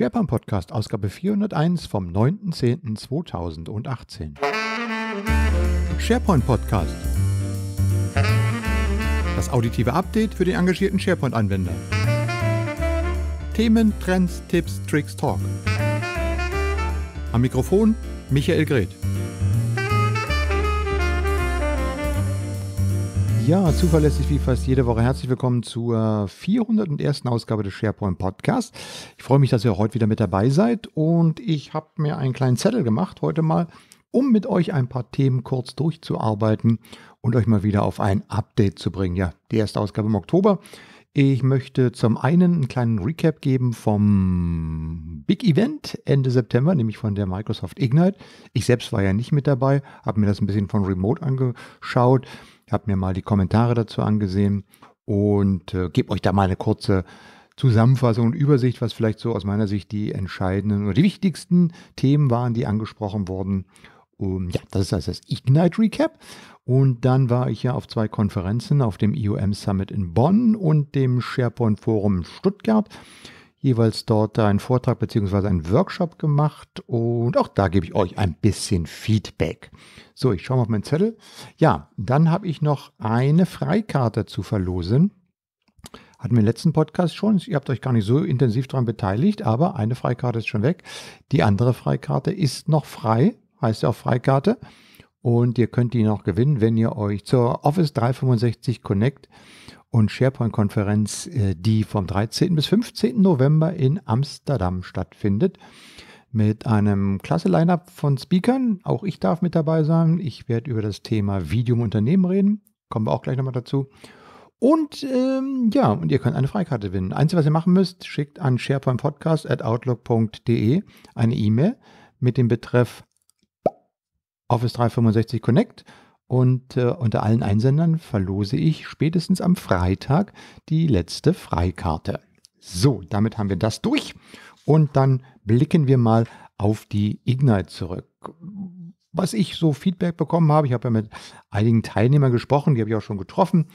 SharePoint Podcast, Ausgabe 401 vom 9.10.2018. SharePoint Podcast. Das auditive Update für den engagierten SharePoint-Anwender. Themen, Trends, Tipps, Tricks, Talk. Am Mikrofon Michael Greth. Ja, zuverlässig wie fast jede Woche. Herzlich willkommen zur 401. Ausgabe des SharePoint Podcasts. Ich freue mich, dass ihr heute wieder mit dabei seid und ich habe mir einen kleinen Zettel gemacht heute mal, um mit euch ein paar Themen kurz durchzuarbeiten und euch mal wieder auf ein Update zu bringen. Ja, die erste Ausgabe im Oktober. Ich möchte zum einen einen kleinen Recap geben vom Big Event Ende September, nämlich von der Microsoft Ignite. Ich selbst war ja nicht mit dabei, habe mir das ein bisschen von Remote angeschaut habe mir mal die Kommentare dazu angesehen und äh, gebe euch da mal eine kurze Zusammenfassung und Übersicht, was vielleicht so aus meiner Sicht die entscheidenden oder die wichtigsten Themen waren, die angesprochen wurden. Um, ja, das ist also das Ignite Recap. Und dann war ich ja auf zwei Konferenzen, auf dem IOM Summit in Bonn und dem SharePoint Forum Stuttgart jeweils dort einen Vortrag bzw. einen Workshop gemacht und auch da gebe ich euch ein bisschen Feedback. So, ich schaue mal auf meinen Zettel. Ja, dann habe ich noch eine Freikarte zu verlosen. Hatten wir im letzten Podcast schon. Ihr habt euch gar nicht so intensiv daran beteiligt, aber eine Freikarte ist schon weg. Die andere Freikarte ist noch frei, heißt ja auch Freikarte. Und ihr könnt die noch gewinnen, wenn ihr euch zur Office 365 Connect und SharePoint-Konferenz, äh, die vom 13. bis 15. November in Amsterdam stattfindet. Mit einem klasse Line-up von Speakern. Auch ich darf mit dabei sein. Ich werde über das Thema Video im Unternehmen reden. Kommen wir auch gleich nochmal dazu. Und ähm, ja, und ihr könnt eine Freikarte gewinnen. Einzige, was ihr machen müsst, schickt an sharepointpodcast.outlook.de eine E-Mail mit dem Betreff Office 365 Connect und äh, unter allen Einsendern verlose ich spätestens am Freitag die letzte Freikarte. So, damit haben wir das durch. Und dann blicken wir mal auf die Ignite zurück. Was ich so Feedback bekommen habe, ich habe ja mit einigen Teilnehmern gesprochen, die habe ich auch schon getroffen,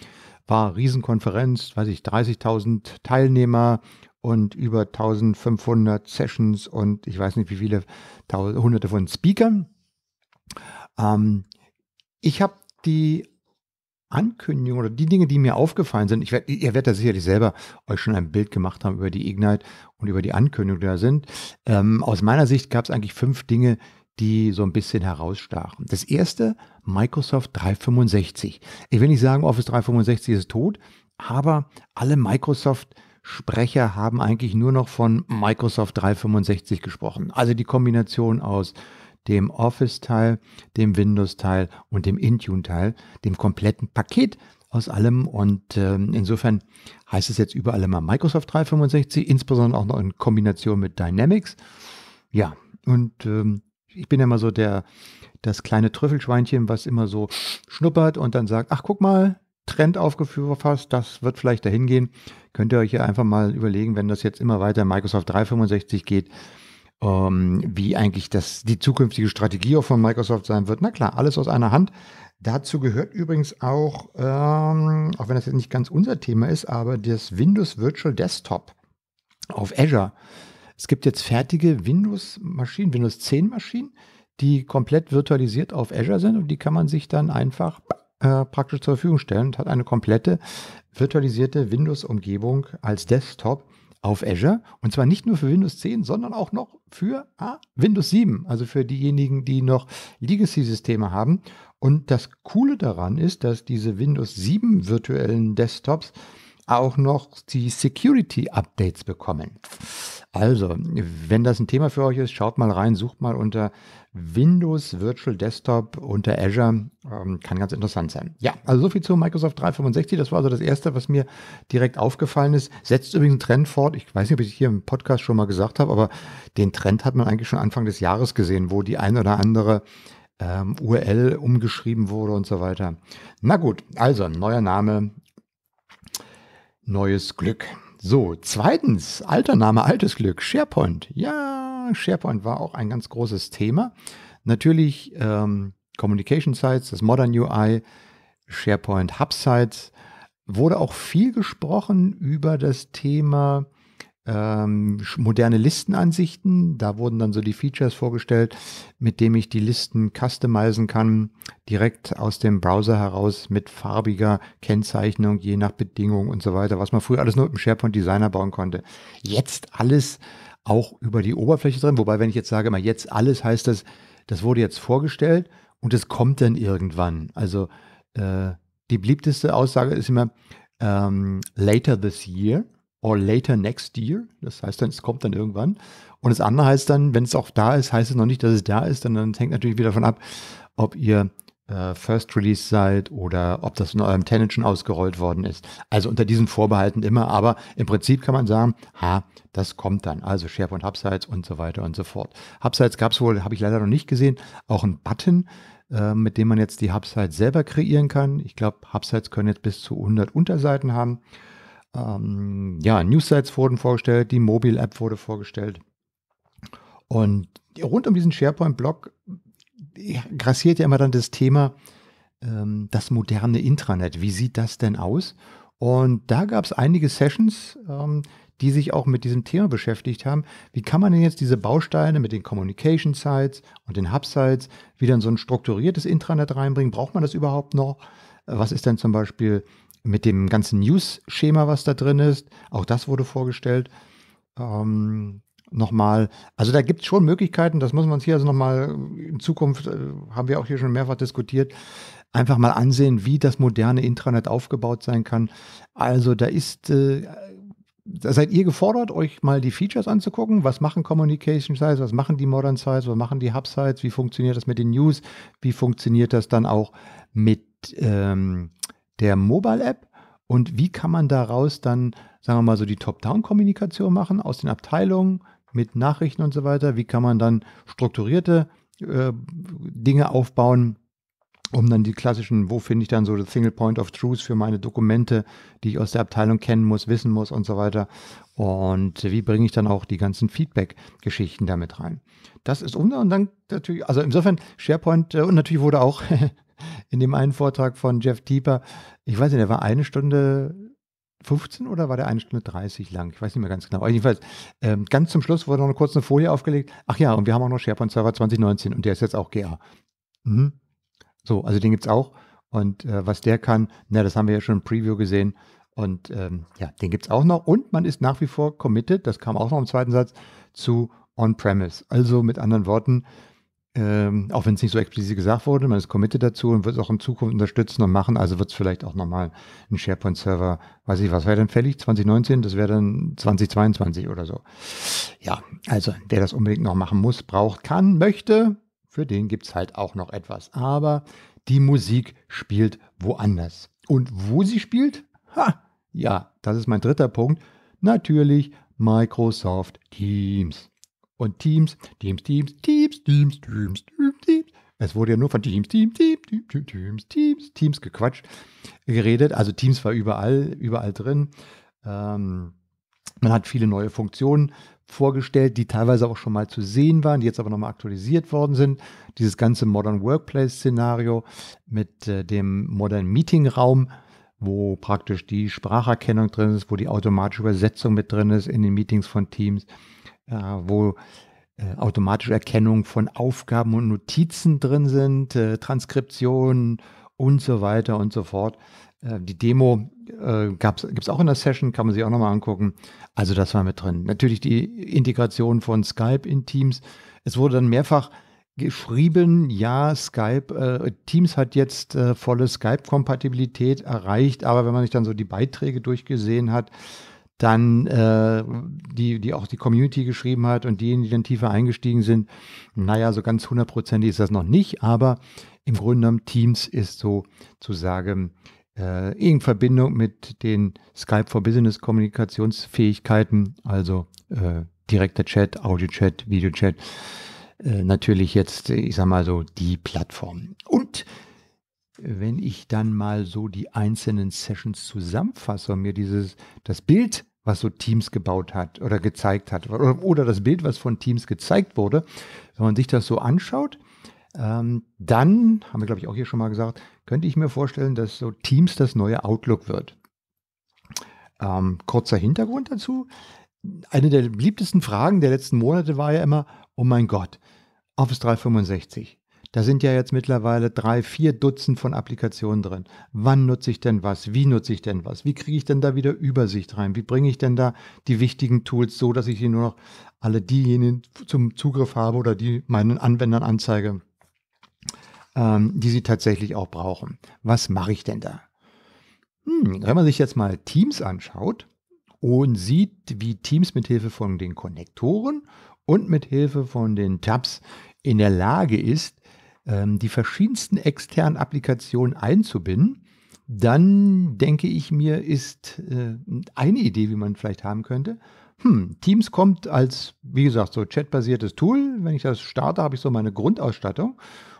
war Riesenkonferenz, weiß ich, 30.000 Teilnehmer und über 1500 Sessions und ich weiß nicht wie viele hunderte von Speakern. Ähm, ich habe die Ankündigung oder die Dinge, die mir aufgefallen sind, ich werd, ihr werdet ja sicherlich selber euch schon ein Bild gemacht haben über die Ignite und über die Ankündigung, die da sind. Ähm, aus meiner Sicht gab es eigentlich fünf Dinge, die so ein bisschen herausstachen. Das erste, Microsoft 365. Ich will nicht sagen, Office 365 ist tot, aber alle Microsoft Sprecher haben eigentlich nur noch von Microsoft 365 gesprochen. Also die Kombination aus dem Office-Teil, dem Windows-Teil und dem Intune-Teil, dem kompletten Paket aus allem. Und äh, insofern heißt es jetzt überall immer Microsoft 365, insbesondere auch noch in Kombination mit Dynamics. Ja, und ähm, ich bin ja immer so der, das kleine Trüffelschweinchen, was immer so schnuppert und dann sagt, ach guck mal, Trend aufgefasst, das wird vielleicht dahin gehen. Könnt ihr euch ja einfach mal überlegen, wenn das jetzt immer weiter Microsoft 365 geht, ähm, wie eigentlich das, die zukünftige Strategie auch von Microsoft sein wird. Na klar, alles aus einer Hand. Dazu gehört übrigens auch, ähm, auch wenn das jetzt nicht ganz unser Thema ist, aber das Windows Virtual Desktop auf Azure. Es gibt jetzt fertige Windows-Maschinen, Windows 10-Maschinen, die komplett virtualisiert auf Azure sind und die kann man sich dann einfach äh, praktisch zur Verfügung stellen und hat eine komplette virtualisierte Windows-Umgebung als Desktop auf Azure und zwar nicht nur für Windows 10, sondern auch noch für ah, Windows 7, also für diejenigen, die noch Legacy-Systeme haben. Und das Coole daran ist, dass diese Windows 7 virtuellen Desktops auch noch die Security-Updates bekommen. Also, wenn das ein Thema für euch ist, schaut mal rein, sucht mal unter Windows Virtual Desktop unter Azure. Ähm, kann ganz interessant sein. Ja, also so viel zu Microsoft 365. Das war also das Erste, was mir direkt aufgefallen ist. Setzt übrigens einen Trend fort. Ich weiß nicht, ob ich es hier im Podcast schon mal gesagt habe, aber den Trend hat man eigentlich schon Anfang des Jahres gesehen, wo die ein oder andere ähm, URL umgeschrieben wurde und so weiter. Na gut, also neuer Name, neues Glück. So, zweitens, alter Name, altes Glück, SharePoint. Ja, SharePoint war auch ein ganz großes Thema. Natürlich ähm, Communication Sites, das Modern UI, SharePoint Hub Sites. Wurde auch viel gesprochen über das Thema ähm, moderne Listenansichten. Da wurden dann so die Features vorgestellt, mit dem ich die Listen customizen kann, direkt aus dem Browser heraus mit farbiger Kennzeichnung, je nach Bedingung und so weiter, was man früher alles nur mit dem SharePoint Designer bauen konnte. Jetzt alles auch über die Oberfläche drin. Wobei, wenn ich jetzt sage, mal jetzt alles heißt das, das wurde jetzt vorgestellt und es kommt dann irgendwann. Also äh, die beliebteste Aussage ist immer ähm, later this year or later next year. Das heißt dann, es kommt dann irgendwann. Und das andere heißt dann, wenn es auch da ist, heißt es noch nicht, dass es da ist. Dann, dann hängt natürlich wieder davon ab, ob ihr äh, First Release seid oder ob das in eurem Tenant schon ausgerollt worden ist. Also unter diesen Vorbehalten immer. Aber im Prinzip kann man sagen, ha, das kommt dann. Also SharePoint Hubsites und so weiter und so fort. Hubsites gab es wohl, habe ich leider noch nicht gesehen, auch einen Button, äh, mit dem man jetzt die Hubsites selber kreieren kann. Ich glaube, Hubsites können jetzt bis zu 100 Unterseiten haben ähm, ja, Newsites wurden vorgestellt, die Mobile-App wurde vorgestellt. Und rund um diesen SharePoint-Blog grassiert ja immer dann das Thema, ähm, das moderne Intranet. Wie sieht das denn aus? Und da gab es einige Sessions, ähm, die sich auch mit diesem Thema beschäftigt haben. Wie kann man denn jetzt diese Bausteine mit den Communication Sites und den Hub Sites wieder in so ein strukturiertes Intranet reinbringen? Braucht man das überhaupt noch? Was ist denn zum Beispiel mit dem ganzen News-Schema, was da drin ist. Auch das wurde vorgestellt. Ähm, nochmal, also da gibt es schon Möglichkeiten, das muss man uns hier also nochmal in Zukunft, äh, haben wir auch hier schon mehrfach diskutiert, einfach mal ansehen, wie das moderne Intranet aufgebaut sein kann. Also da ist, äh, da seid ihr gefordert, euch mal die Features anzugucken. Was machen Communication Sites, was machen die Modern Sites, was machen die Hub Sites, wie funktioniert das mit den News, wie funktioniert das dann auch mit ähm, der Mobile-App und wie kann man daraus dann, sagen wir mal, so die Top-Down-Kommunikation machen aus den Abteilungen mit Nachrichten und so weiter? Wie kann man dann strukturierte äh, Dinge aufbauen, um dann die klassischen, wo finde ich dann so das Single Point of Truth für meine Dokumente, die ich aus der Abteilung kennen muss, wissen muss und so weiter. Und wie bringe ich dann auch die ganzen Feedback-Geschichten damit rein? Das ist unter und dann natürlich, also insofern SharePoint äh, und natürlich wurde auch in dem einen Vortrag von Jeff Tieper, ich weiß nicht, der war eine Stunde 15 oder war der eine Stunde 30 lang? Ich weiß nicht mehr ganz genau. Aber jedenfalls, ähm, ganz zum Schluss wurde noch eine kurze Folie aufgelegt. Ach ja, und wir haben auch noch SharePoint Server 2019 und der ist jetzt auch GA. Mhm. So, also den gibt es auch. Und äh, was der kann, na, das haben wir ja schon im Preview gesehen. Und ähm, ja, den gibt es auch noch. Und man ist nach wie vor committed, das kam auch noch im zweiten Satz, zu On-Premise. Also mit anderen Worten, ähm, auch wenn es nicht so explizit gesagt wurde, man ist committed dazu und wird es auch in Zukunft unterstützen und machen. Also wird es vielleicht auch nochmal ein SharePoint-Server, weiß ich, was wäre denn fällig? 2019, das wäre dann 2022 oder so. Ja, also wer das unbedingt noch machen muss, braucht, kann, möchte, für den gibt es halt auch noch etwas. Aber die Musik spielt woanders. Und wo sie spielt? Ha! Ja, das ist mein dritter Punkt. Natürlich Microsoft Teams. Und Teams, Teams, Teams, Teams Teams, Teams, Teams, Teams, Teams. Es wurde ja nur von Teams, Teams, Teams, Teams, Teams, Teams, Teams gequatscht, geredet. Also Teams war überall, überall drin. Ähm, man hat viele neue Funktionen vorgestellt, die teilweise auch schon mal zu sehen waren, die jetzt aber nochmal aktualisiert worden sind. Dieses ganze Modern Workplace-Szenario mit äh, dem Modern Meeting-Raum, wo praktisch die Spracherkennung drin ist, wo die automatische Übersetzung mit drin ist in den Meetings von Teams, äh, wo äh, automatische Erkennung von Aufgaben und Notizen drin sind, äh, Transkriptionen und so weiter und so fort. Äh, die Demo äh, gibt es auch in der Session, kann man sich auch nochmal angucken. Also das war mit drin. Natürlich die Integration von Skype in Teams. Es wurde dann mehrfach geschrieben, ja, Skype, äh, Teams hat jetzt äh, volle Skype-Kompatibilität erreicht, aber wenn man sich dann so die Beiträge durchgesehen hat, dann äh, die, die auch die Community geschrieben hat und diejenigen, die dann tiefer eingestiegen sind, naja, so ganz hundertprozentig ist das noch nicht, aber im Grunde genommen Teams ist sozusagen äh, in Verbindung mit den Skype for Business Kommunikationsfähigkeiten, also äh, direkter Chat, Audio-Chat, Videochat, äh, natürlich jetzt, ich sag mal so, die Plattform. Und wenn ich dann mal so die einzelnen Sessions zusammenfasse und mir dieses, das Bild, was so Teams gebaut hat oder gezeigt hat, oder, oder das Bild, was von Teams gezeigt wurde, wenn man sich das so anschaut, ähm, dann, haben wir glaube ich auch hier schon mal gesagt, könnte ich mir vorstellen, dass so Teams das neue Outlook wird. Ähm, kurzer Hintergrund dazu. Eine der beliebtesten Fragen der letzten Monate war ja immer, oh mein Gott, Office 365, da sind ja jetzt mittlerweile drei, vier Dutzend von Applikationen drin. Wann nutze ich denn was? Wie nutze ich denn was? Wie kriege ich denn da wieder Übersicht rein? Wie bringe ich denn da die wichtigen Tools so, dass ich hier nur noch alle diejenigen zum Zugriff habe oder die meinen Anwendern anzeige, ähm, die sie tatsächlich auch brauchen? Was mache ich denn da? Hm, wenn man sich jetzt mal Teams anschaut, und sieht, wie Teams mithilfe von den Konnektoren und mithilfe von den Tabs in der Lage ist, ähm, die verschiedensten externen Applikationen einzubinden, dann denke ich mir, ist äh, eine Idee, wie man vielleicht haben könnte. Hm, Teams kommt als, wie gesagt, so chatbasiertes Tool. Wenn ich das starte, habe ich so meine Grundausstattung.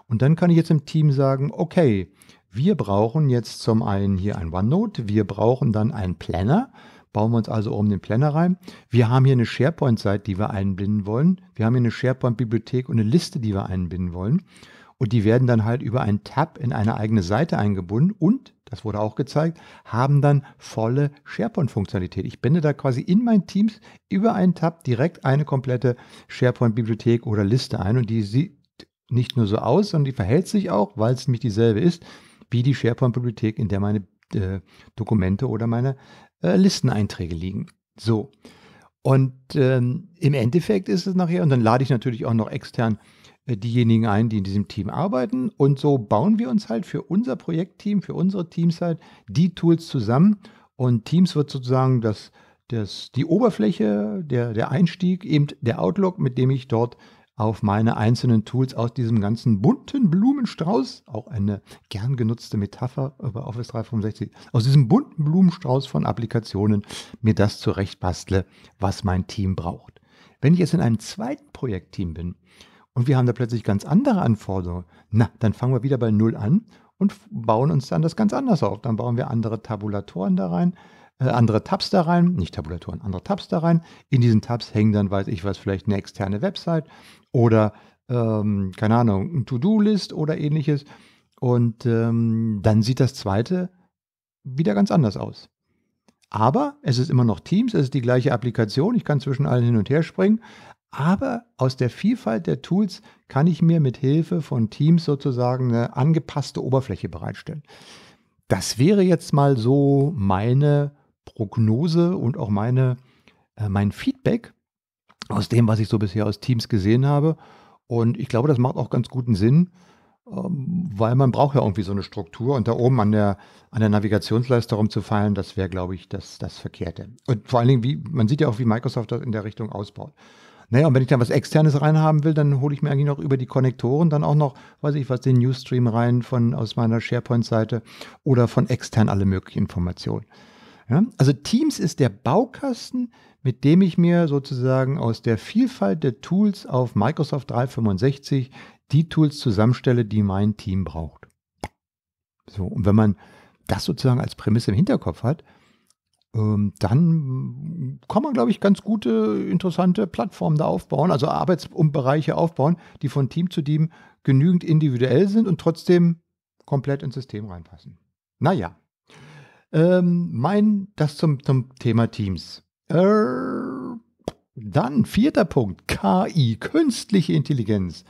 Und dann kann ich jetzt im Team sagen, okay, wir brauchen jetzt zum einen hier ein OneNote, wir brauchen dann einen Planner, bauen wir uns also um den Planner rein. Wir haben hier eine SharePoint-Seite, die wir einbinden wollen. Wir haben hier eine SharePoint-Bibliothek und eine Liste, die wir einbinden wollen. Und die werden dann halt über einen Tab in eine eigene Seite eingebunden und, das wurde auch gezeigt, haben dann volle SharePoint-Funktionalität. Ich binde da quasi in mein Teams über einen Tab direkt eine komplette SharePoint-Bibliothek oder Liste ein und die sieht nicht nur so aus, sondern die verhält sich auch, weil es nämlich dieselbe ist, wie die SharePoint-Bibliothek, in der meine äh, Dokumente oder meine äh, Listeneinträge liegen. So. Und ähm, im Endeffekt ist es nachher, und dann lade ich natürlich auch noch extern äh, diejenigen ein, die in diesem Team arbeiten. Und so bauen wir uns halt für unser Projektteam, für unsere Teams halt die Tools zusammen. Und Teams wird sozusagen das, das, die Oberfläche, der, der Einstieg, eben der Outlook, mit dem ich dort auf meine einzelnen Tools aus diesem ganzen bunten Blumenstrauß, auch eine gern genutzte Metapher über Office 365, aus diesem bunten Blumenstrauß von Applikationen mir das zurechtbastle, was mein Team braucht. Wenn ich jetzt in einem zweiten Projektteam bin, und wir haben da plötzlich ganz andere Anforderungen. Na, dann fangen wir wieder bei Null an und bauen uns dann das ganz anders auf. Dann bauen wir andere Tabulatoren da rein, äh, andere Tabs da rein, nicht Tabulatoren, andere Tabs da rein. In diesen Tabs hängen dann, weiß ich was, vielleicht eine externe Website oder, ähm, keine Ahnung, ein To-Do-List oder ähnliches. Und ähm, dann sieht das zweite wieder ganz anders aus. Aber es ist immer noch Teams, es ist die gleiche Applikation, ich kann zwischen allen hin und her springen, aber aus der Vielfalt der Tools kann ich mir mit Hilfe von Teams sozusagen eine angepasste Oberfläche bereitstellen. Das wäre jetzt mal so meine Prognose und auch meine, äh, mein Feedback aus dem, was ich so bisher aus Teams gesehen habe. Und ich glaube, das macht auch ganz guten Sinn, ähm, weil man braucht ja irgendwie so eine Struktur. Und da oben an der, an der Navigationsleiste rumzufallen, das wäre, glaube ich, das, das Verkehrte. Und vor allen Dingen, wie, man sieht ja auch, wie Microsoft das in der Richtung ausbaut. Naja, und wenn ich dann was Externes reinhaben will, dann hole ich mir eigentlich noch über die Konnektoren dann auch noch, weiß ich was, den Newsstream rein von aus meiner SharePoint-Seite oder von extern alle möglichen Informationen. Ja? Also Teams ist der Baukasten, mit dem ich mir sozusagen aus der Vielfalt der Tools auf Microsoft 365 die Tools zusammenstelle, die mein Team braucht. So, und wenn man das sozusagen als Prämisse im Hinterkopf hat, ähm, dann kann man, glaube ich, ganz gute, interessante Plattformen da aufbauen, also Arbeitsbereiche aufbauen, die von Team zu Team genügend individuell sind und trotzdem komplett ins System reinpassen. Naja, ähm, mein, das zum, zum Thema Teams. Äh, dann vierter Punkt, KI, künstliche Intelligenz.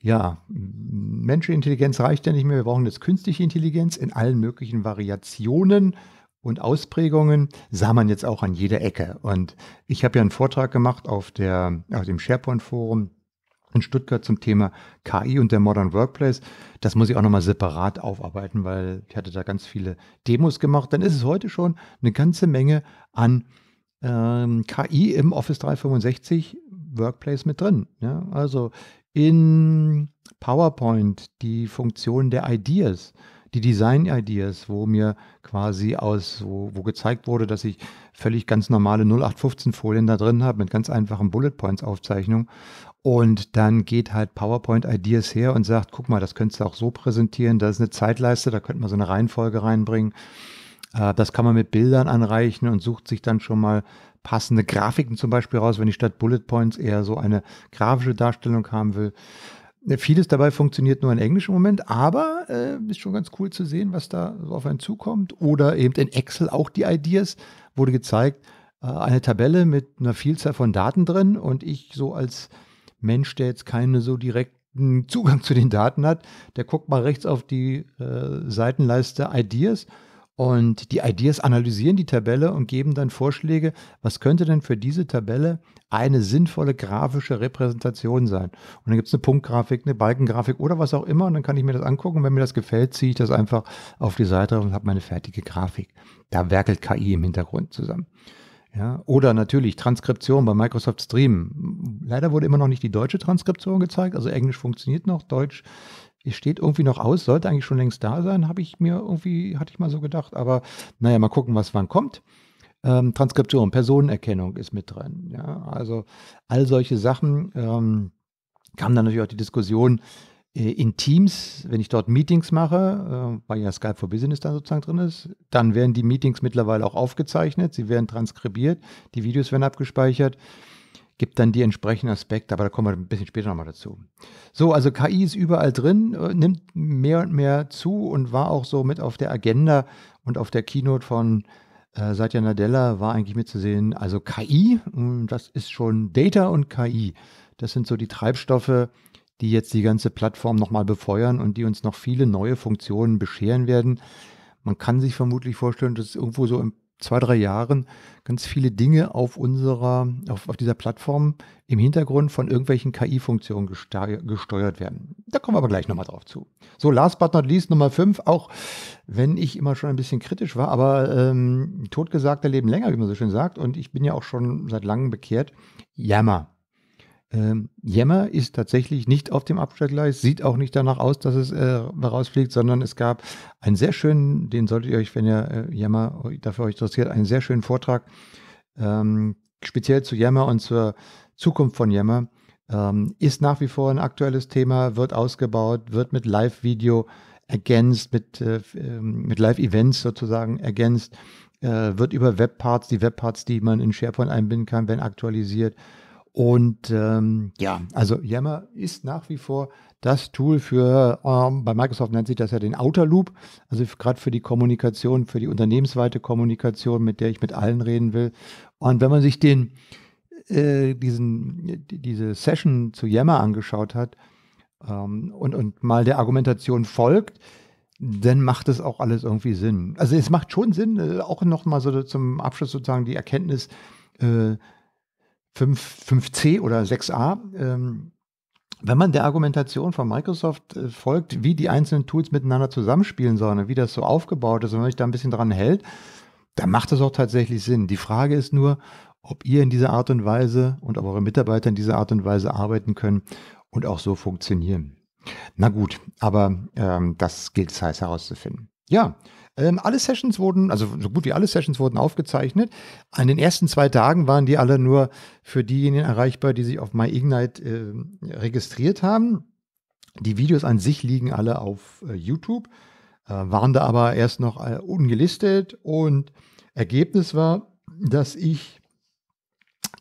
Ja, menschliche Intelligenz reicht ja nicht mehr, wir brauchen jetzt künstliche Intelligenz in allen möglichen Variationen und Ausprägungen sah man jetzt auch an jeder Ecke. Und ich habe ja einen Vortrag gemacht auf, der, auf dem SharePoint-Forum in Stuttgart zum Thema KI und der Modern Workplace. Das muss ich auch nochmal separat aufarbeiten, weil ich hatte da ganz viele Demos gemacht. Dann ist es heute schon eine ganze Menge an ähm, KI im Office 365 Workplace mit drin. Ja? Also in PowerPoint die Funktion der Ideas, die Design Ideas, wo mir quasi aus, wo, wo gezeigt wurde, dass ich völlig ganz normale 0815 Folien da drin habe mit ganz einfachen Bullet Points Aufzeichnungen. Und dann geht halt PowerPoint Ideas her und sagt, guck mal, das könntest du auch so präsentieren, da ist eine Zeitleiste, da könnte man so eine Reihenfolge reinbringen. Äh, das kann man mit Bildern anreichen und sucht sich dann schon mal passende Grafiken zum Beispiel raus, wenn ich statt Bullet Points eher so eine grafische Darstellung haben will. Ne, vieles dabei funktioniert nur in Englisch im Moment, aber äh, ist schon ganz cool zu sehen, was da so auf einen zukommt. Oder eben in Excel auch die Ideas wurde gezeigt. Äh, eine Tabelle mit einer Vielzahl von Daten drin und ich so als Mensch, der jetzt keine so direkten Zugang zu den Daten hat, der guckt mal rechts auf die äh, Seitenleiste Ideas und die Ideas analysieren die Tabelle und geben dann Vorschläge, was könnte denn für diese Tabelle eine sinnvolle grafische Repräsentation sein. Und dann gibt es eine Punktgrafik, eine Balkengrafik oder was auch immer. Und dann kann ich mir das angucken. Und wenn mir das gefällt, ziehe ich das einfach auf die Seite und habe meine fertige Grafik. Da werkelt KI im Hintergrund zusammen. Ja, oder natürlich Transkription bei Microsoft Stream. Leider wurde immer noch nicht die deutsche Transkription gezeigt, also Englisch funktioniert noch, Deutsch es steht irgendwie noch aus, sollte eigentlich schon längst da sein, habe ich mir irgendwie, hatte ich mal so gedacht. Aber naja, mal gucken, was wann kommt. Ähm, Transkription, Personenerkennung ist mit drin. Ja? Also all solche Sachen ähm, kam dann natürlich auch die Diskussion äh, in Teams, wenn ich dort Meetings mache, äh, weil ja Skype for Business dann sozusagen drin ist, dann werden die Meetings mittlerweile auch aufgezeichnet, sie werden transkribiert, die Videos werden abgespeichert gibt dann die entsprechenden Aspekte, aber da kommen wir ein bisschen später nochmal dazu. So, also KI ist überall drin, äh, nimmt mehr und mehr zu und war auch so mit auf der Agenda und auf der Keynote von äh, Satya Nadella war eigentlich mitzusehen, also KI, hm, das ist schon Data und KI. Das sind so die Treibstoffe, die jetzt die ganze Plattform nochmal befeuern und die uns noch viele neue Funktionen bescheren werden. Man kann sich vermutlich vorstellen, dass irgendwo so im zwei, drei Jahren ganz viele Dinge auf unserer, auf, auf dieser Plattform im Hintergrund von irgendwelchen KI-Funktionen gesteuert werden. Da kommen wir aber gleich nochmal drauf zu. So, last but not least, Nummer fünf. auch wenn ich immer schon ein bisschen kritisch war, aber ähm, totgesagter leben länger, wie man so schön sagt, und ich bin ja auch schon seit langem bekehrt. Jammer. Ähm, Jemmer ist tatsächlich nicht auf dem Abstellgleis, sieht auch nicht danach aus, dass es äh, rausfliegt, sondern es gab einen sehr schönen, den solltet ihr euch, wenn ihr äh, Jemmer dafür euch interessiert, einen sehr schönen Vortrag, ähm, speziell zu Jemmer und zur Zukunft von Jemmer. Ähm, ist nach wie vor ein aktuelles Thema, wird ausgebaut, wird mit Live-Video ergänzt, mit, äh, ähm, mit Live-Events sozusagen ergänzt, äh, wird über Webparts, die Webparts, die man in SharePoint einbinden kann, werden aktualisiert. Und ähm, ja, also Yammer ist nach wie vor das Tool für, ähm, bei Microsoft nennt sich das ja den Outer Loop, also gerade für die Kommunikation, für die unternehmensweite Kommunikation, mit der ich mit allen reden will. Und wenn man sich den, äh, diesen, diese Session zu Yammer angeschaut hat ähm, und, und mal der Argumentation folgt, dann macht es auch alles irgendwie Sinn. Also es macht schon Sinn, äh, auch nochmal so zum Abschluss sozusagen die Erkenntnis, äh, 5, 5c oder 6a. Ähm, wenn man der Argumentation von Microsoft äh, folgt, wie die einzelnen Tools miteinander zusammenspielen sollen und wie das so aufgebaut ist und wenn man sich da ein bisschen dran hält, dann macht das auch tatsächlich Sinn. Die Frage ist nur, ob ihr in dieser Art und Weise und ob eure Mitarbeiter in dieser Art und Weise arbeiten können und auch so funktionieren. Na gut, aber ähm, das gilt es heiß herauszufinden. Ja, ähm, alle Sessions wurden, also so gut wie alle Sessions wurden aufgezeichnet. An den ersten zwei Tagen waren die alle nur für diejenigen erreichbar, die sich auf MyIgnite äh, registriert haben. Die Videos an sich liegen alle auf äh, YouTube, äh, waren da aber erst noch äh, ungelistet und Ergebnis war, dass ich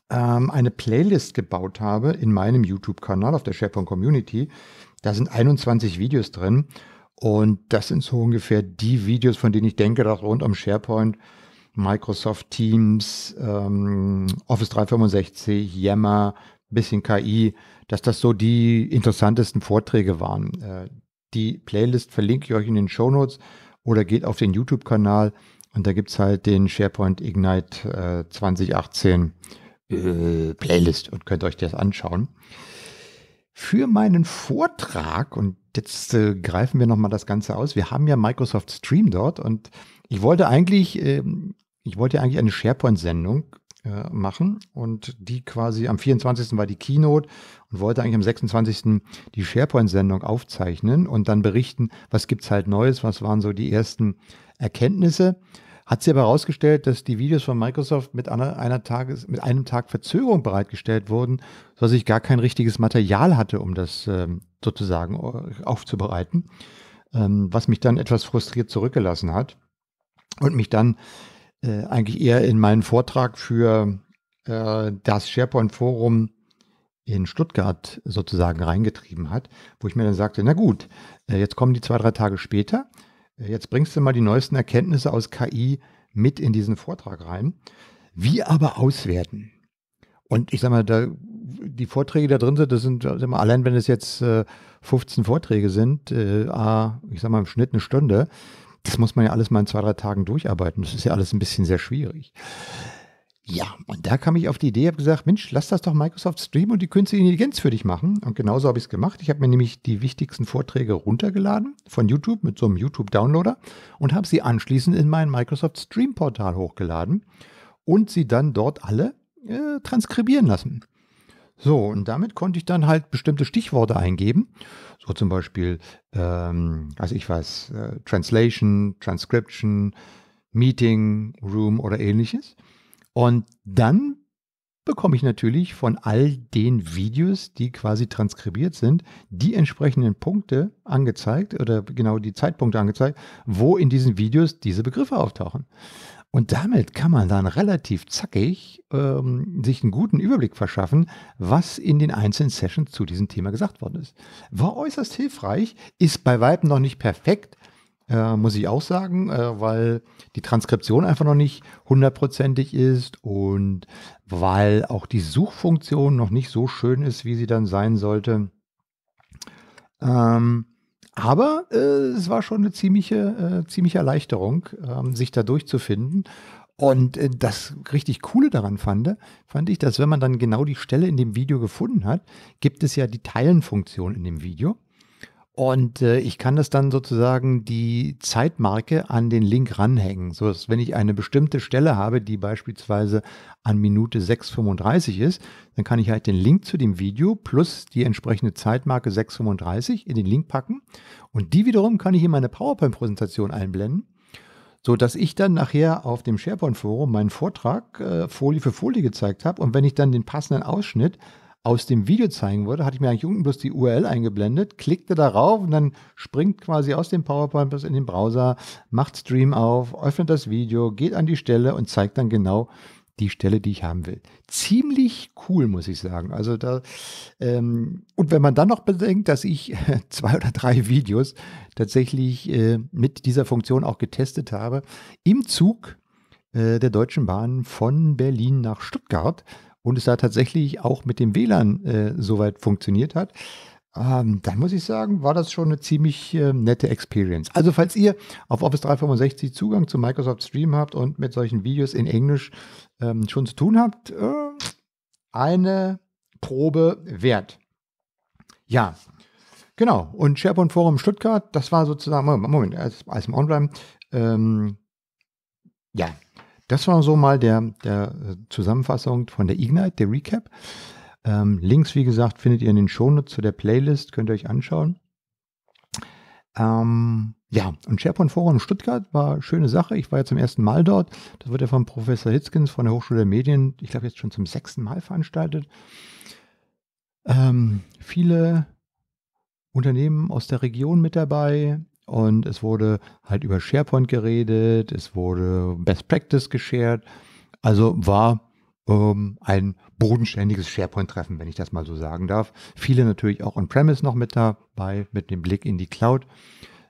ähm, eine Playlist gebaut habe in meinem YouTube-Kanal auf der SharePoint Community. Da sind 21 Videos drin und das sind so ungefähr die Videos, von denen ich denke, dass rund um SharePoint, Microsoft Teams, ähm, Office 365, Yammer, bisschen KI, dass das so die interessantesten Vorträge waren. Äh, die Playlist verlinke ich euch in den Show Notes oder geht auf den YouTube-Kanal und da gibt es halt den SharePoint Ignite äh, 2018 äh, Playlist und könnt euch das anschauen. Für meinen Vortrag, und jetzt äh, greifen wir nochmal das Ganze aus. Wir haben ja Microsoft Stream dort und ich wollte eigentlich, äh, ich wollte eigentlich eine SharePoint-Sendung äh, machen und die quasi am 24. war die Keynote und wollte eigentlich am 26. die SharePoint-Sendung aufzeichnen und dann berichten, was gibt es halt Neues, was waren so die ersten Erkenntnisse. Hat sie aber herausgestellt, dass die Videos von Microsoft mit, einer, einer Tages, mit einem Tag Verzögerung bereitgestellt wurden, sodass ich gar kein richtiges Material hatte, um das ähm, sozusagen äh, aufzubereiten, ähm, was mich dann etwas frustriert zurückgelassen hat und mich dann äh, eigentlich eher in meinen Vortrag für äh, das SharePoint-Forum in Stuttgart sozusagen reingetrieben hat, wo ich mir dann sagte, na gut, äh, jetzt kommen die zwei, drei Tage später, Jetzt bringst du mal die neuesten Erkenntnisse aus KI mit in diesen Vortrag rein. Wie aber auswerten? Und ich sag mal, da, die Vorträge da drin sind, das sind mal, allein wenn es jetzt äh, 15 Vorträge sind, äh, ich sag mal im Schnitt eine Stunde, das muss man ja alles mal in zwei, drei Tagen durcharbeiten. Das ist ja alles ein bisschen sehr schwierig. Ja, und da kam ich auf die Idee, habe gesagt, Mensch, lass das doch Microsoft Stream und die künstliche Intelligenz für dich machen. Und genauso habe ich es gemacht. Ich habe mir nämlich die wichtigsten Vorträge runtergeladen von YouTube mit so einem YouTube-Downloader und habe sie anschließend in mein Microsoft Stream-Portal hochgeladen und sie dann dort alle äh, transkribieren lassen. So, und damit konnte ich dann halt bestimmte Stichworte eingeben. So zum Beispiel, ähm, also ich weiß, äh, Translation, Transcription, Meeting, Room oder ähnliches. Und dann bekomme ich natürlich von all den Videos, die quasi transkribiert sind, die entsprechenden Punkte angezeigt oder genau die Zeitpunkte angezeigt, wo in diesen Videos diese Begriffe auftauchen. Und damit kann man dann relativ zackig ähm, sich einen guten Überblick verschaffen, was in den einzelnen Sessions zu diesem Thema gesagt worden ist. War äußerst hilfreich, ist bei Weitem noch nicht perfekt, äh, muss ich auch sagen, äh, weil die Transkription einfach noch nicht hundertprozentig ist und weil auch die Suchfunktion noch nicht so schön ist, wie sie dann sein sollte. Ähm, aber äh, es war schon eine ziemliche, äh, ziemliche Erleichterung, ähm, sich da durchzufinden. Und äh, das richtig Coole daran fand, fand ich, dass wenn man dann genau die Stelle in dem Video gefunden hat, gibt es ja die Teilenfunktion in dem Video. Und äh, ich kann das dann sozusagen die Zeitmarke an den Link ranhängen, so dass wenn ich eine bestimmte Stelle habe, die beispielsweise an Minute 6.35 ist, dann kann ich halt den Link zu dem Video plus die entsprechende Zeitmarke 6.35 in den Link packen. Und die wiederum kann ich in meine PowerPoint-Präsentation einblenden, sodass ich dann nachher auf dem SharePoint-Forum meinen Vortrag äh, Folie für Folie gezeigt habe. Und wenn ich dann den passenden Ausschnitt aus dem Video zeigen wollte, hatte ich mir eigentlich unten bloß die URL eingeblendet, klickte darauf und dann springt quasi aus dem PowerPoint bis in den Browser, macht Stream auf, öffnet das Video, geht an die Stelle und zeigt dann genau die Stelle, die ich haben will. Ziemlich cool, muss ich sagen. Also da, ähm, und wenn man dann noch bedenkt, dass ich zwei oder drei Videos tatsächlich äh, mit dieser Funktion auch getestet habe, im Zug äh, der Deutschen Bahn von Berlin nach Stuttgart, und es da tatsächlich auch mit dem WLAN äh, soweit funktioniert hat, ähm, dann muss ich sagen, war das schon eine ziemlich äh, nette Experience. Also falls ihr auf Office 365 Zugang zu Microsoft Stream habt und mit solchen Videos in Englisch ähm, schon zu tun habt, äh, eine Probe wert. Ja, genau. Und SharePoint Forum Stuttgart, das war sozusagen, Moment, als im online. Ähm, ja, das war so mal der, der äh, Zusammenfassung von der Ignite, der Recap. Ähm, Links, wie gesagt, findet ihr in den Shownotes zu der Playlist, könnt ihr euch anschauen. Ähm, ja, und SharePoint Forum Stuttgart war eine schöne Sache. Ich war ja zum ersten Mal dort. Das wird ja von Professor Hitzkins von der Hochschule der Medien, ich glaube, jetzt schon zum sechsten Mal veranstaltet. Ähm, viele Unternehmen aus der Region mit dabei, und es wurde halt über SharePoint geredet, es wurde Best Practice geshared. Also war ähm, ein bodenständiges SharePoint-Treffen, wenn ich das mal so sagen darf. Viele natürlich auch on-premise noch mit dabei, mit dem Blick in die Cloud.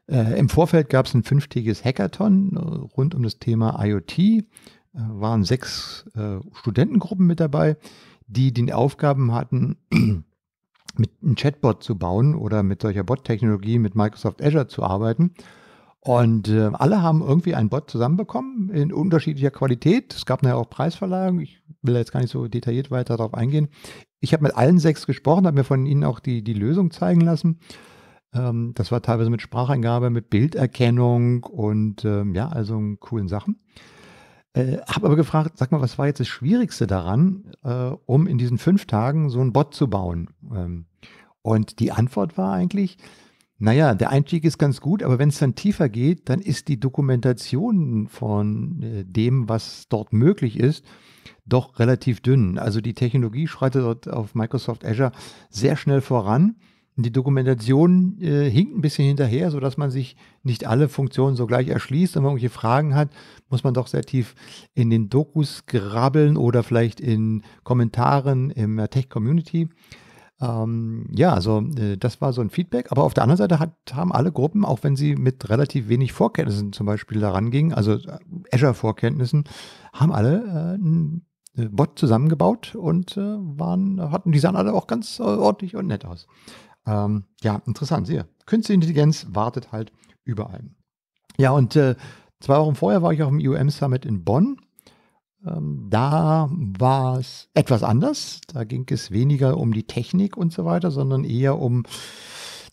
Äh, Im Vorfeld gab es ein fünftägiges Hackathon äh, rund um das Thema IoT. Äh, waren sechs äh, Studentengruppen mit dabei, die den Aufgaben hatten, mit einem Chatbot zu bauen oder mit solcher Bot-Technologie mit Microsoft Azure zu arbeiten. Und äh, alle haben irgendwie einen Bot zusammenbekommen in unterschiedlicher Qualität. Es gab nachher auch Preisverleihung. Ich will jetzt gar nicht so detailliert weiter darauf eingehen. Ich habe mit allen sechs gesprochen, habe mir von ihnen auch die, die Lösung zeigen lassen. Ähm, das war teilweise mit Spracheingabe, mit Bilderkennung und ähm, ja, also coolen Sachen. Äh, habe aber gefragt, sag mal, was war jetzt das Schwierigste daran, äh, um in diesen fünf Tagen so einen Bot zu bauen? Ähm, und die Antwort war eigentlich, naja, der Einstieg ist ganz gut, aber wenn es dann tiefer geht, dann ist die Dokumentation von äh, dem, was dort möglich ist, doch relativ dünn. Also die Technologie schreitet dort auf Microsoft Azure sehr schnell voran. Die Dokumentation äh, hinkt ein bisschen hinterher, sodass man sich nicht alle Funktionen so gleich erschließt. Und wenn man irgendwelche Fragen hat, muss man doch sehr tief in den Dokus grabbeln oder vielleicht in Kommentaren im der Tech-Community. Ähm, ja, also äh, das war so ein Feedback. Aber auf der anderen Seite hat, haben alle Gruppen, auch wenn sie mit relativ wenig Vorkenntnissen zum Beispiel daran gingen, also äh, Azure-Vorkenntnissen, haben alle äh, ein äh, Bot zusammengebaut und äh, waren, hatten, die sahen alle auch ganz äh, ordentlich und nett aus. Ähm, ja, interessant, sehr. Künstliche Intelligenz wartet halt überall. Ja, und äh, zwei Wochen vorher war ich auf dem IOM Summit in Bonn. Ähm, da war es etwas anders. Da ging es weniger um die Technik und so weiter, sondern eher um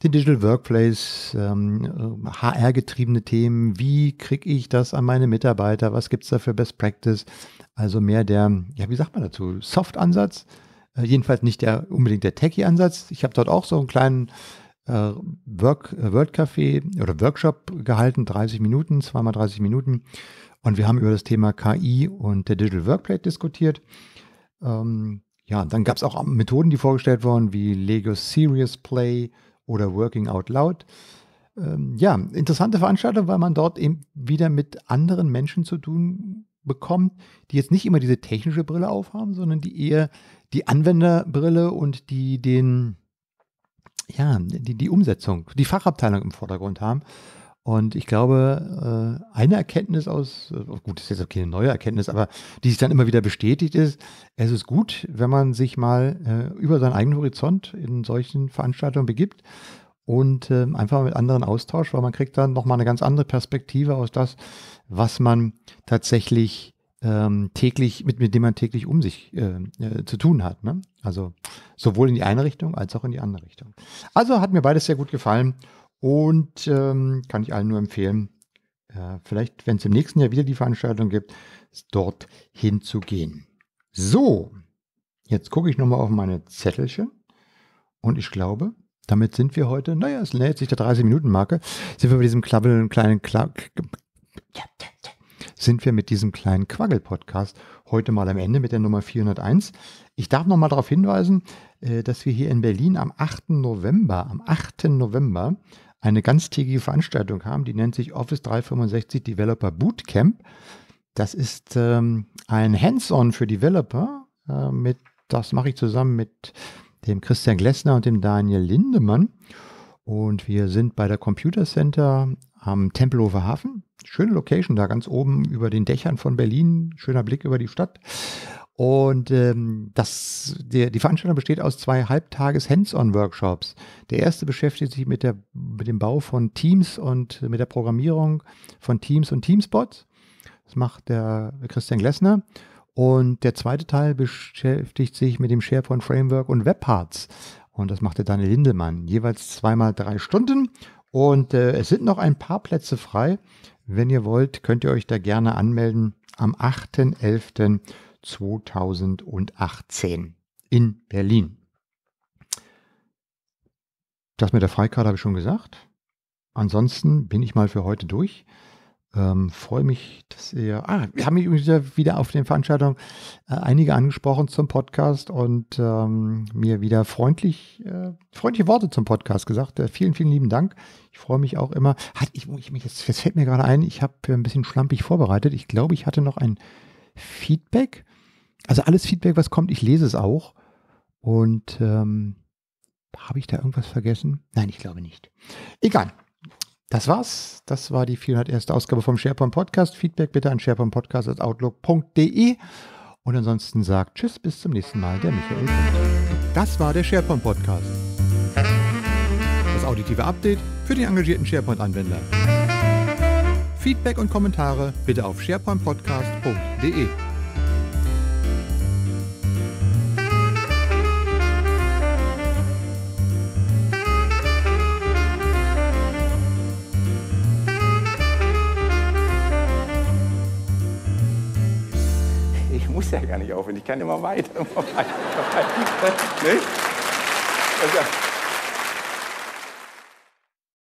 den Digital Workplace, ähm, HR-getriebene äh, Themen, wie kriege ich das an meine Mitarbeiter, was gibt es da für Best Practice, also mehr der, ja, wie sagt man dazu, Soft-Ansatz äh, jedenfalls nicht der unbedingt der Techie-Ansatz. Ich habe dort auch so einen kleinen äh, Work, äh, World Café oder Workshop gehalten, 30 Minuten, zweimal 30 Minuten. Und wir haben über das Thema KI und der Digital Workplace diskutiert. Ähm, ja, dann gab es auch Methoden, die vorgestellt wurden, wie Lego Serious Play oder Working Out Loud. Ähm, ja, interessante Veranstaltung, weil man dort eben wieder mit anderen Menschen zu tun bekommt, die jetzt nicht immer diese technische Brille aufhaben, sondern die eher die Anwenderbrille und die den, ja, die, die Umsetzung, die Fachabteilung im Vordergrund haben. Und ich glaube, äh, eine Erkenntnis aus, äh, gut, das ist jetzt auch keine neue Erkenntnis, aber die sich dann immer wieder bestätigt ist, es ist gut, wenn man sich mal äh, über seinen eigenen Horizont in solchen Veranstaltungen begibt und ähm, einfach mit anderen austauscht, weil man kriegt dann nochmal eine ganz andere Perspektive aus das, was man tatsächlich ähm, täglich, mit, mit dem man täglich um sich äh, äh, zu tun hat. Ne? Also sowohl in die eine Richtung als auch in die andere Richtung. Also hat mir beides sehr gut gefallen und ähm, kann ich allen nur empfehlen, äh, vielleicht, wenn es im nächsten Jahr wieder die Veranstaltung gibt, dort hinzugehen. So, jetzt gucke ich nochmal auf meine Zettelchen und ich glaube, damit sind wir heute, naja, es nähert sich der 30-Minuten-Marke, sind wir bei diesem Klabbeln, kleinen Klack. Ja, ja sind wir mit diesem kleinen Quaggel-Podcast heute mal am Ende mit der Nummer 401. Ich darf noch mal darauf hinweisen, äh, dass wir hier in Berlin am 8. November, am 8. November eine ganztägige Veranstaltung haben, die nennt sich Office 365 Developer Bootcamp. Das ist ähm, ein Hands-on für Developer. Äh, mit, das mache ich zusammen mit dem Christian Glessner und dem Daniel Lindemann. Und wir sind bei der Computer Center am Tempelhofer Hafen. Schöne Location da ganz oben über den Dächern von Berlin. Schöner Blick über die Stadt. Und ähm, das, der, die Veranstaltung besteht aus zwei Halbtages-Hands-on-Workshops. Der erste beschäftigt sich mit, der, mit dem Bau von Teams und äh, mit der Programmierung von Teams und Teamspots. Das macht der Christian Glessner. Und der zweite Teil beschäftigt sich mit dem SharePoint Framework und Webparts. Und das macht der Daniel Lindemann. Jeweils zweimal drei Stunden. Und äh, es sind noch ein paar Plätze frei. Wenn ihr wollt, könnt ihr euch da gerne anmelden am 8.11.2018 in Berlin. Das mit der Freikarte habe ich schon gesagt. Ansonsten bin ich mal für heute durch. Ähm, freue mich, dass ihr. Ah, wir haben mich übrigens wieder auf den Veranstaltungen äh, einige angesprochen zum Podcast und ähm, mir wieder freundlich, äh, freundliche Worte zum Podcast gesagt. Äh, vielen, vielen lieben Dank. Ich freue mich auch immer. Hat ich, ich mich jetzt, jetzt fällt mir gerade ein, ich habe äh, ein bisschen schlampig vorbereitet. Ich glaube, ich hatte noch ein Feedback. Also alles Feedback, was kommt, ich lese es auch. Und ähm, habe ich da irgendwas vergessen? Nein, ich glaube nicht. Egal. Das war's. Das war die 401. Ausgabe vom SharePoint Podcast. Feedback bitte an sharepointpodcast.outlook.de. Und ansonsten sagt Tschüss, bis zum nächsten Mal, der Michael. Das war der SharePoint Podcast. Das auditive Update für die engagierten SharePoint-Anwender. Feedback und Kommentare bitte auf sharepointpodcast.de. ist ja gar nicht aufwendig, ich kann immer weiter. Immer weiter. ne? also,